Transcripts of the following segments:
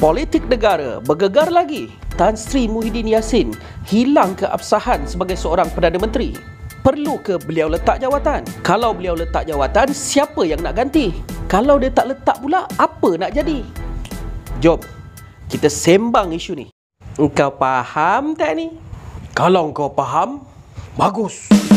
Politik negara bergegar lagi. Tan Sri Muhyiddin Yassin hilang keabsahan sebagai seorang Perdana Menteri. Perlu ke beliau letak jawatan? Kalau beliau letak jawatan, siapa yang nak ganti? Kalau dia tak letak pula, apa nak jadi? Jom, kita sembang isu ni. Engkau faham tak ni? Kalau engkau faham, bagus. Bagus.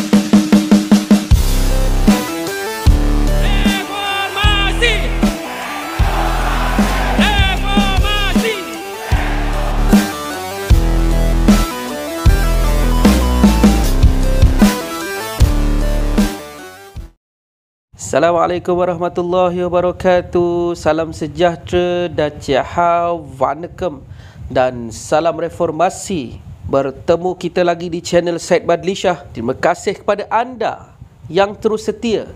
Assalamualaikum warahmatullahi wabarakatuh Salam sejahtera Dachiahau Vanakam Dan salam reformasi Bertemu kita lagi di channel Syed Badlishah Terima kasih kepada anda Yang terus setia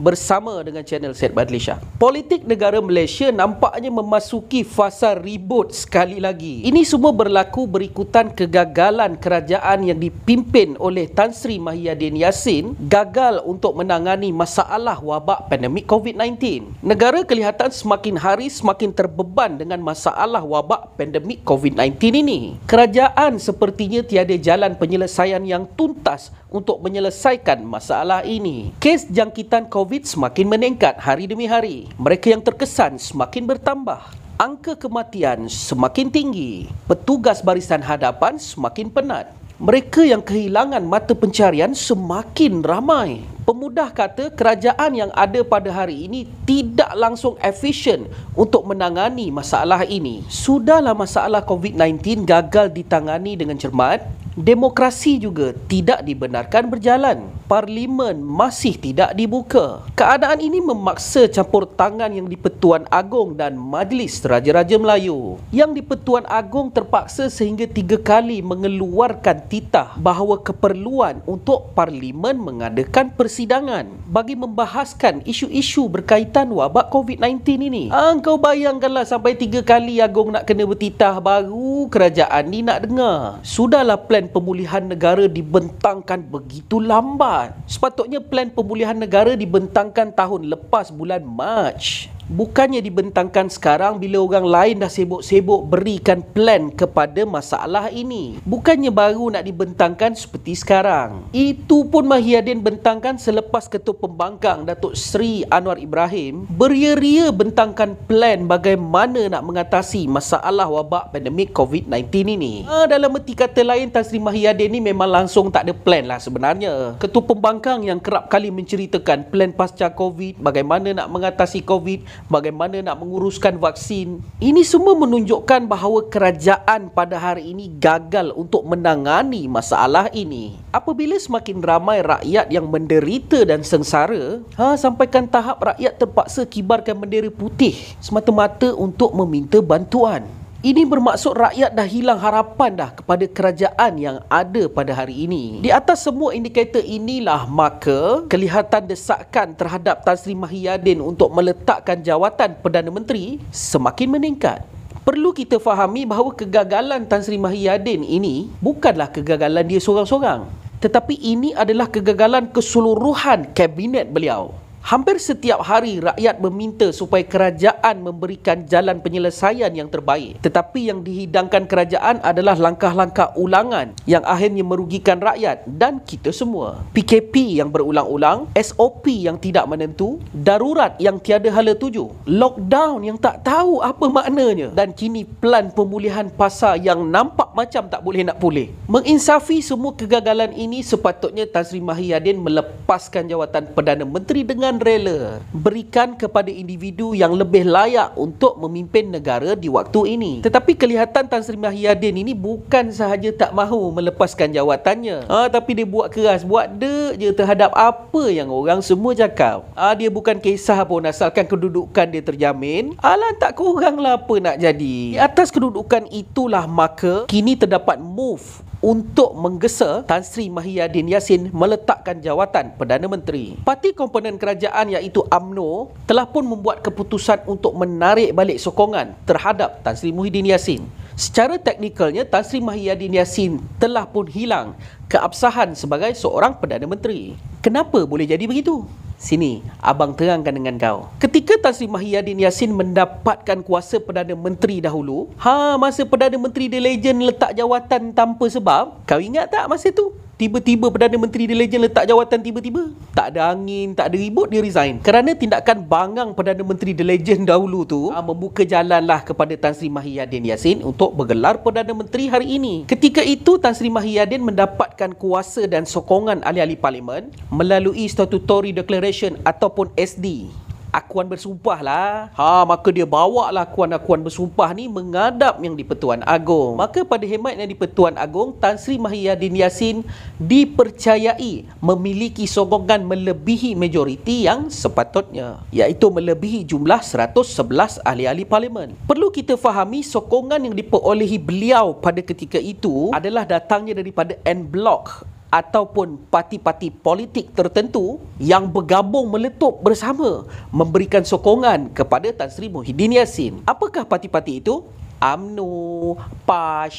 bersama dengan channel Syed Badli Shah. Politik negara Malaysia nampaknya memasuki fasa ribut sekali lagi. Ini semua berlaku berikutan kegagalan kerajaan yang dipimpin oleh Tan Sri Mahiyadin Yassin gagal untuk menangani masalah wabak pandemik COVID-19. Negara kelihatan semakin hari semakin terbeban dengan masalah wabak pandemik COVID-19 ini. Kerajaan sepertinya tiada jalan penyelesaian yang tuntas untuk menyelesaikan masalah ini. Kes jangkitan COVID COVID semakin meningkat hari demi hari. Mereka yang terkesan semakin bertambah. Angka kematian semakin tinggi. Petugas barisan hadapan semakin penat. Mereka yang kehilangan mata pencarian semakin ramai. Pemudah kata kerajaan yang ada pada hari ini tidak langsung efisien untuk menangani masalah ini. Sudahlah masalah COVID-19 gagal ditangani dengan cermat, Demokrasi juga tidak dibenarkan berjalan. Parlimen masih tidak dibuka. Keadaan ini memaksa campur tangan yang di-Pertuan Agong dan Majlis Raja-Raja Melayu. Yang di-Pertuan Agong terpaksa sehingga tiga kali mengeluarkan titah bahawa keperluan untuk Parlimen mengadakan persidangan bagi membahaskan isu-isu berkaitan wabak COVID-19 ini. Engkau ah, bayangkanlah sampai tiga kali Agong nak kena bertitah baru kerajaan ni nak dengar. Sudahlah plan pemulihan negara dibentangkan begitu lambat? Sepatutnya plan pemulihan negara dibentangkan tahun lepas bulan Mac bukannya dibentangkan sekarang bila orang lain dah sibuk-sibuk berikan plan kepada masalah ini. Bukannya baru nak dibentangkan seperti sekarang. Itu pun Mahiyadin bentangkan selepas Ketua Pembangkang Datuk Seri Anwar Ibrahim beria-ria bentangkan plan bagaimana nak mengatasi masalah wabak pandemik COVID-19 ini. Ah, dalam erti kata lain, Tan Sri Mahiyadin ni memang langsung tak ada plan lah sebenarnya. Ketua Pembangkang yang kerap kali menceritakan plan pasca COVID, bagaimana nak mengatasi COVID, bagaimana nak menguruskan vaksin. Ini semua menunjukkan bahawa kerajaan pada hari ini gagal untuk menangani masalah ini. Apabila semakin ramai rakyat yang menderita dan sengsara, ha, sampaikan tahap rakyat terpaksa kibarkan bendera putih semata-mata untuk meminta bantuan. Ini bermaksud rakyat dah hilang harapan dah kepada kerajaan yang ada pada hari ini. Di atas semua indikator inilah maka kelihatan desakan terhadap Tan Sri Mahiyadin untuk meletakkan jawatan Perdana Menteri semakin meningkat. Perlu kita fahami bahawa kegagalan Tan Sri Mahiyadin ini bukanlah kegagalan dia seorang-seorang. Tetapi ini adalah kegagalan keseluruhan kabinet beliau. Hampir setiap hari rakyat meminta supaya kerajaan memberikan jalan penyelesaian yang terbaik. Tetapi yang dihidangkan kerajaan adalah langkah-langkah ulangan yang akhirnya merugikan rakyat dan kita semua. PKP yang berulang-ulang, SOP yang tidak menentu, darurat yang tiada hala tuju, lockdown yang tak tahu apa maknanya dan kini pelan pemulihan pasar yang nampak macam tak boleh nak pulih. Menginsafi semua kegagalan ini sepatutnya Tan Sri Mahiyadin melepaskan jawatan Perdana Menteri dengan dengan rela berikan kepada individu yang lebih layak untuk memimpin negara di waktu ini. Tetapi kelihatan Tan Sri Mahiyadin ini bukan sahaja tak mahu melepaskan jawatannya. Ah ha, tapi dia buat keras, buat dek je terhadap apa yang orang semua cakap. Ah ha, dia bukan kisah pun asalkan kedudukan dia terjamin. Alah tak kuranglah apa nak jadi. Di atas kedudukan itulah maka kini terdapat move untuk menggesa Tan Sri Mahiyadin Yassin meletakkan jawatan Perdana Menteri. Parti komponen kerajaan iaitu AMNO telah pun membuat keputusan untuk menarik balik sokongan terhadap Tan Sri Muhyiddin Yassin. Secara teknikalnya, Tan Sri Mahiyadin Yassin telah pun hilang keabsahan sebagai seorang Perdana Menteri. Kenapa boleh jadi begitu? sini abang terangkan dengan kau. Ketika Tan Sri Mahiyadin Yassin mendapatkan kuasa Perdana Menteri dahulu, ha masa Perdana Menteri The Legend letak jawatan tanpa sebab, kau ingat tak masa tu? tiba-tiba Perdana Menteri The Legend letak jawatan tiba-tiba. Tak ada angin, tak ada ribut, dia resign. Kerana tindakan bangang Perdana Menteri The Legend dahulu tu aa, ah, membuka jalanlah kepada Tan Sri Mahiyadin Yassin untuk bergelar Perdana Menteri hari ini. Ketika itu, Tan Sri Mahiyadin mendapatkan kuasa dan sokongan ahli-ahli parlimen melalui Statutory Declaration ataupun SD akuan bersumpah lah. Ha, maka dia bawa lah akuan-akuan bersumpah ni mengadap yang di-Pertuan Agong. Maka pada hemat yang di-Pertuan Agong, Tan Sri Mahiyadin Yassin dipercayai memiliki sokongan melebihi majoriti yang sepatutnya. Iaitu melebihi jumlah 111 ahli-ahli parlimen. Perlu kita fahami sokongan yang diperolehi beliau pada ketika itu adalah datangnya daripada N Block ataupun parti-parti politik tertentu yang bergabung meletup bersama memberikan sokongan kepada Tan Sri Muhyiddin Yassin. Apakah parti-parti itu? UMNO, PASH,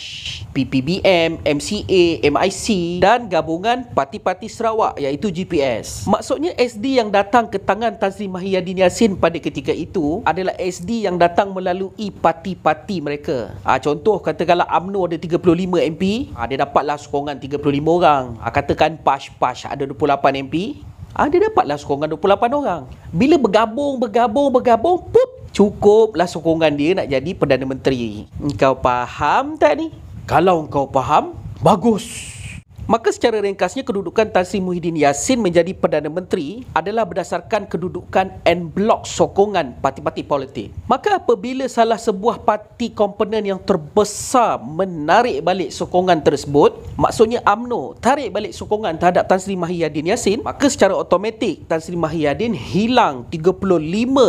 PPBM, MCA, MIC dan gabungan parti-parti Sarawak iaitu GPS. Maksudnya SD yang datang ke tangan Tan Sri Mahiyadin Yassin pada ketika itu adalah SD yang datang melalui parti-parti mereka. Ha, contoh katakanlah UMNO ada 35 MP, ha, dia dapatlah sokongan 35 orang. Ha, katakan PASH-PASH ada 28 MP, ha, dia dapatlah sokongan 28 orang. Bila bergabung, bergabung, bergabung, pup, cukuplah sokongan dia nak jadi Perdana Menteri. Kau faham tak ni? Kalau kau faham, bagus. Maka secara ringkasnya kedudukan Tan Sri Muhyiddin Yassin menjadi Perdana Menteri adalah berdasarkan kedudukan en bloc sokongan parti-parti politik. Maka apabila salah sebuah parti komponen yang terbesar menarik balik sokongan tersebut, maksudnya AMNO tarik balik sokongan terhadap Tan Sri Mahiyadin Yassin, maka secara otomatik Tan Sri Mahiyadin hilang 35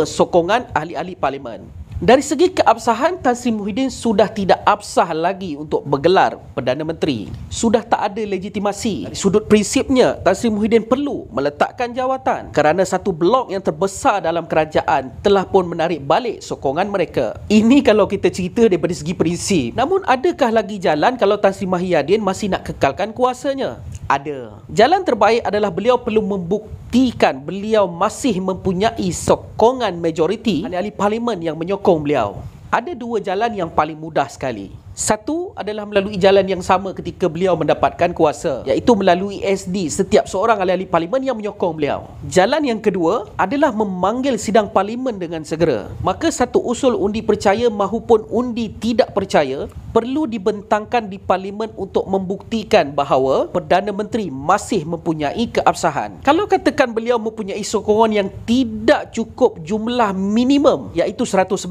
sokongan ahli-ahli parlimen. Dari segi keabsahan, Tan Sri Muhyiddin sudah tidak absah lagi untuk bergelar Perdana Menteri. Sudah tak ada legitimasi. Dari sudut prinsipnya, Tan Sri Muhyiddin perlu meletakkan jawatan kerana satu blok yang terbesar dalam kerajaan telah pun menarik balik sokongan mereka. Ini kalau kita cerita daripada segi prinsip. Namun adakah lagi jalan kalau Tan Sri Mahiyadin masih nak kekalkan kuasanya? Ada. Jalan terbaik adalah beliau perlu membuktikan beliau masih mempunyai sokongan majoriti ahli-ahli parlimen yang menyokong sokong beliau. Ada dua jalan yang paling mudah sekali. Satu adalah melalui jalan yang sama ketika beliau mendapatkan kuasa iaitu melalui SD setiap seorang ahli-ahli parlimen yang menyokong beliau. Jalan yang kedua adalah memanggil sidang parlimen dengan segera. Maka satu usul undi percaya mahupun undi tidak percaya perlu dibentangkan di parlimen untuk membuktikan bahawa Perdana Menteri masih mempunyai keabsahan. Kalau katakan beliau mempunyai sokongan yang tidak cukup jumlah minimum iaitu 111,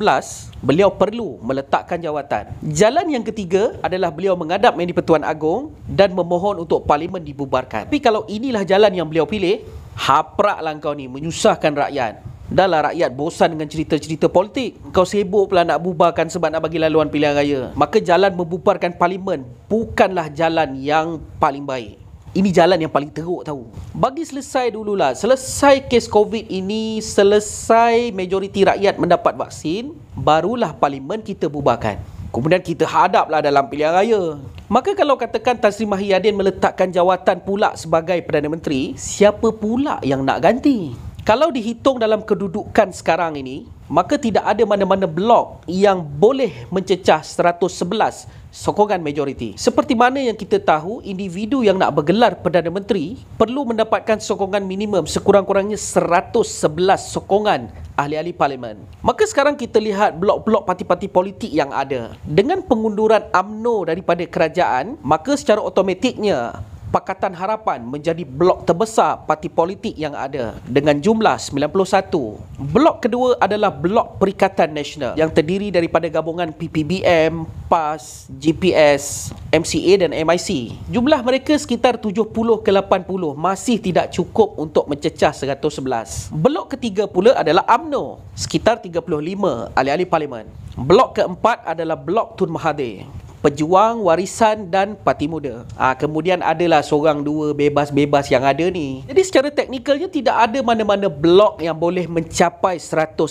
beliau perlu meletakkan jawatan. Jalan yang ketiga adalah beliau mengadap Mendi Pertuan Agong dan memohon untuk parlimen dibubarkan. Tapi kalau inilah jalan yang beliau pilih, hapraklah kau ni menyusahkan rakyat. Dahlah rakyat bosan dengan cerita-cerita politik. Kau sibuk pula nak bubarkan sebab nak bagi laluan pilihan raya. Maka jalan membubarkan parlimen bukanlah jalan yang paling baik. Ini jalan yang paling teruk tahu. Bagi selesai dululah. Selesai kes COVID ini, selesai majoriti rakyat mendapat vaksin, barulah parlimen kita bubarkan. Kemudian kita hadaplah dalam pilihan raya. Maka kalau katakan Tan Sri Mahiyadin meletakkan jawatan pula sebagai Perdana Menteri, siapa pula yang nak ganti? Kalau dihitung dalam kedudukan sekarang ini, maka tidak ada mana-mana blok yang boleh mencecah 111 sokongan majoriti. Seperti mana yang kita tahu, individu yang nak bergelar Perdana Menteri perlu mendapatkan sokongan minimum sekurang-kurangnya 111 sokongan ahli-ahli parlimen. Maka sekarang kita lihat blok-blok parti-parti politik yang ada. Dengan pengunduran AMNO daripada kerajaan, maka secara otomatiknya Pakatan Harapan menjadi blok terbesar parti politik yang ada dengan jumlah 91. Blok kedua adalah Blok Perikatan Nasional yang terdiri daripada gabungan PPBM, PAS, GPS, MCA dan MIC. Jumlah mereka sekitar 70 ke 80 masih tidak cukup untuk mencecah 111. Blok ketiga pula adalah AMNO sekitar 35 ahli-ahli parlimen. Blok keempat adalah Blok Tun Mahathir pejuang warisan dan parti muda. Ha, kemudian adalah seorang dua bebas-bebas yang ada ni. Jadi secara teknikalnya tidak ada mana-mana blok yang boleh mencapai 111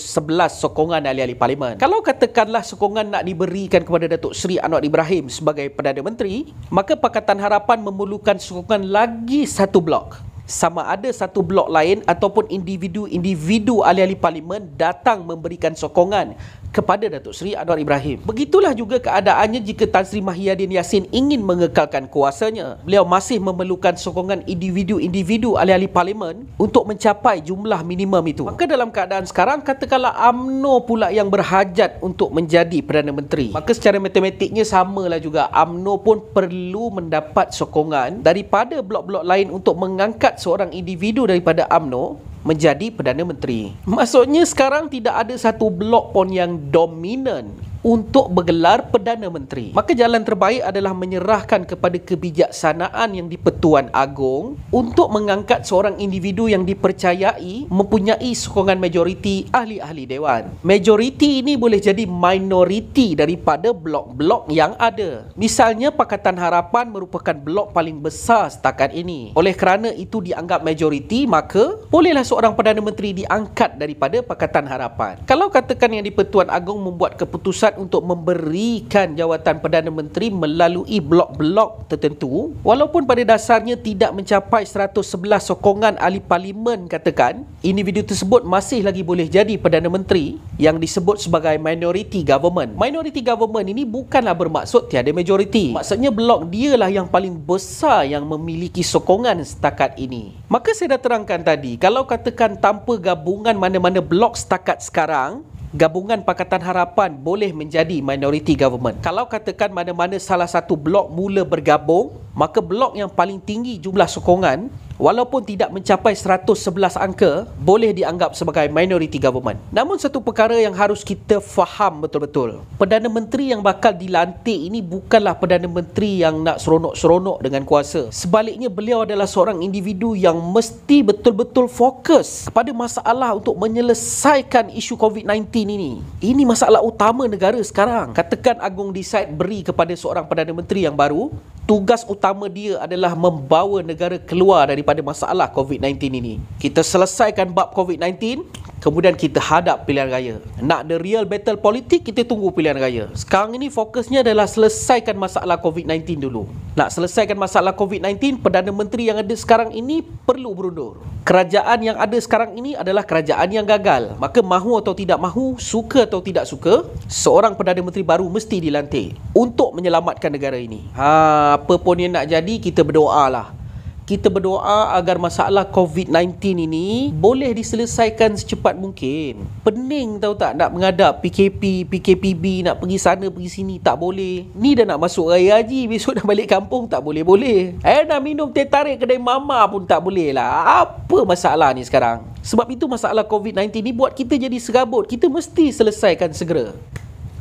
sokongan ahli-ahli parlimen. Kalau katakanlah sokongan nak diberikan kepada Datuk Seri Anwar Ibrahim sebagai Perdana Menteri, maka Pakatan Harapan memerlukan sokongan lagi satu blok sama ada satu blok lain ataupun individu-individu ahli-ahli parlimen datang memberikan sokongan kepada Datuk Seri Anwar Ibrahim. Begitulah juga keadaannya jika Tan Sri Mahiyadin Yassin ingin mengekalkan kuasanya. Beliau masih memerlukan sokongan individu-individu ahli-ahli parlimen untuk mencapai jumlah minimum itu. Maka dalam keadaan sekarang katakanlah AMNO pula yang berhajat untuk menjadi Perdana Menteri. Maka secara matematiknya samalah juga AMNO pun perlu mendapat sokongan daripada blok-blok lain untuk mengangkat seorang individu daripada AMNO menjadi Perdana Menteri. Maksudnya sekarang tidak ada satu blok pun yang dominan untuk bergelar Perdana Menteri. Maka jalan terbaik adalah menyerahkan kepada kebijaksanaan yang di dipertuan Agong untuk mengangkat seorang individu yang dipercayai mempunyai sokongan majoriti ahli-ahli dewan. Majoriti ini boleh jadi minoriti daripada blok-blok yang ada. Misalnya Pakatan Harapan merupakan blok paling besar setakat ini. Oleh kerana itu dianggap majoriti, maka bolehlah seorang Perdana Menteri diangkat daripada Pakatan Harapan. Kalau katakan yang di dipertuan Agong membuat keputusan berhasrat untuk memberikan jawatan Perdana Menteri melalui blok-blok tertentu walaupun pada dasarnya tidak mencapai 111 sokongan ahli parlimen katakan individu tersebut masih lagi boleh jadi Perdana Menteri yang disebut sebagai minority government. Minority government ini bukanlah bermaksud tiada majoriti. Maksudnya blok dialah yang paling besar yang memiliki sokongan setakat ini. Maka saya dah terangkan tadi, kalau katakan tanpa gabungan mana-mana blok setakat sekarang, gabungan Pakatan Harapan boleh menjadi minoriti government. Kalau katakan mana-mana salah satu blok mula bergabung, maka blok yang paling tinggi jumlah sokongan walaupun tidak mencapai 111 angka boleh dianggap sebagai minority government. Namun satu perkara yang harus kita faham betul-betul. Perdana Menteri yang bakal dilantik ini bukanlah Perdana Menteri yang nak seronok-seronok dengan kuasa. Sebaliknya beliau adalah seorang individu yang mesti betul-betul fokus kepada masalah untuk menyelesaikan isu COVID-19 ini. Ini masalah utama negara sekarang. Katakan Agong decide beri kepada seorang Perdana Menteri yang baru, tugas utama dia adalah membawa negara keluar daripada daripada masalah COVID-19 ini. Kita selesaikan bab COVID-19, kemudian kita hadap pilihan raya. Nak the real battle politik, kita tunggu pilihan raya. Sekarang ini fokusnya adalah selesaikan masalah COVID-19 dulu. Nak selesaikan masalah COVID-19, Perdana Menteri yang ada sekarang ini perlu berundur. Kerajaan yang ada sekarang ini adalah kerajaan yang gagal. Maka mahu atau tidak mahu, suka atau tidak suka, seorang Perdana Menteri baru mesti dilantik untuk menyelamatkan negara ini. Ha, apa pun yang nak jadi, kita berdoa lah kita berdoa agar masalah COVID-19 ini boleh diselesaikan secepat mungkin. Pening tahu tak nak menghadap PKP, PKPB, nak pergi sana, pergi sini, tak boleh. Ni dah nak masuk raya haji, besok dah balik kampung, tak boleh-boleh. Eh nak minum teh tarik kedai mama pun tak boleh lah. Apa masalah ni sekarang? Sebab itu masalah COVID-19 ni buat kita jadi serabut. Kita mesti selesaikan segera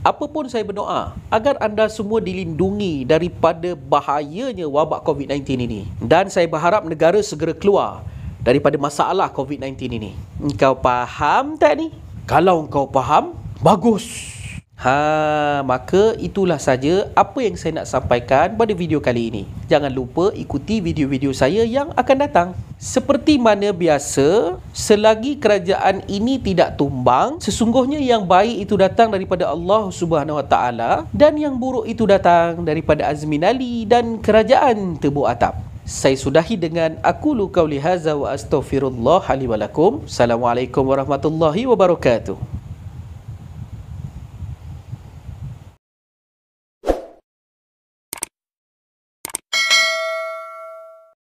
apa pun saya berdoa agar anda semua dilindungi daripada bahayanya wabak COVID-19 ini dan saya berharap negara segera keluar daripada masalah COVID-19 ini. Engkau faham tak ni? Kalau engkau faham, bagus. Ha, maka itulah saja apa yang saya nak sampaikan pada video kali ini. Jangan lupa ikuti video-video saya yang akan datang. Seperti mana biasa, selagi kerajaan ini tidak tumbang, sesungguhnya yang baik itu datang daripada Allah Subhanahu Wa Taala dan yang buruk itu datang daripada Azmin Ali dan kerajaan Tebu Atap. Saya sudahi dengan aku luka wa astaghfirullah halimalakum. Assalamualaikum warahmatullahi wabarakatuh.